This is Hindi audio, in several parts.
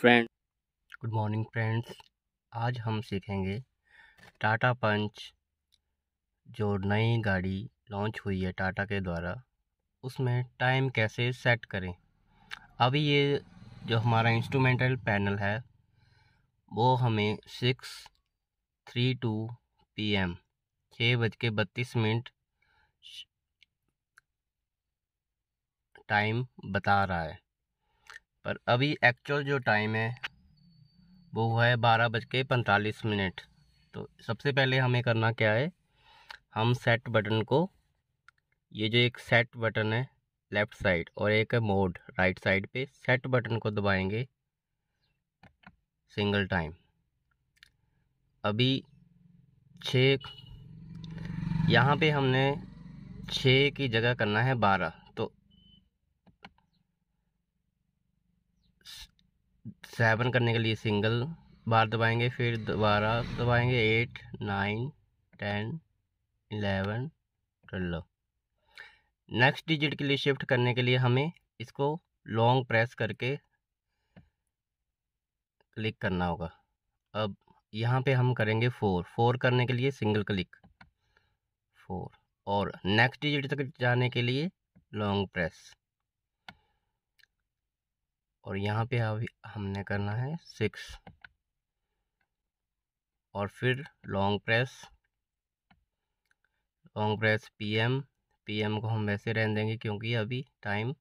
फ्रेंड गुड मॉर्निंग फ्रेंड्स आज हम सीखेंगे टाटा पंच जो नई गाड़ी लॉन्च हुई है टाटा के द्वारा उसमें टाइम कैसे सेट करें अभी ये जो हमारा इंस्ट्रूमेंटल पैनल है वो हमें six three two P M छः बज के बत्तीस मिनट टाइम बता रहा है पर अभी एक्चुअल जो टाइम है वो है बारह बज के पैंतालीस मिनट तो सबसे पहले हमें करना क्या है हम सेट बटन को ये जो एक सेट बटन है लेफ़्ट साइड और एक है मोड राइट साइड पे सेट बटन को दबाएंगे सिंगल टाइम अभी छः यहाँ पे हमने छ की जगह करना है बारह तो सेवन करने के लिए सिंगल बार दबाएंगे फिर दोबारा दबाएंगे eight nine ten eleven twelve next digit के लिए शिफ्ट करने के लिए हमें इसको लॉन्ग प्रेस करके क्लिक करना होगा अब यहाँ पे हम करेंगे फोर फोर करने के लिए सिंगल क्लिक फोर और नेक्स्ट डिजिट तक जाने के लिए लॉन्ग प्रेस और यहाँ पे अभी हमने करना है सिक्स और फिर long press long press PM PM को हम वैसे रहने देंगे क्योंकि अभी टाइम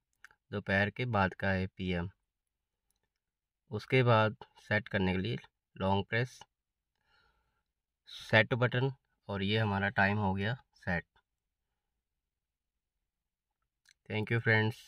दोपहर के बाद का है पीएम उसके बाद सेट करने के लिए लॉन्ग प्रेस सेट बटन और ये हमारा टाइम हो गया set thank you friends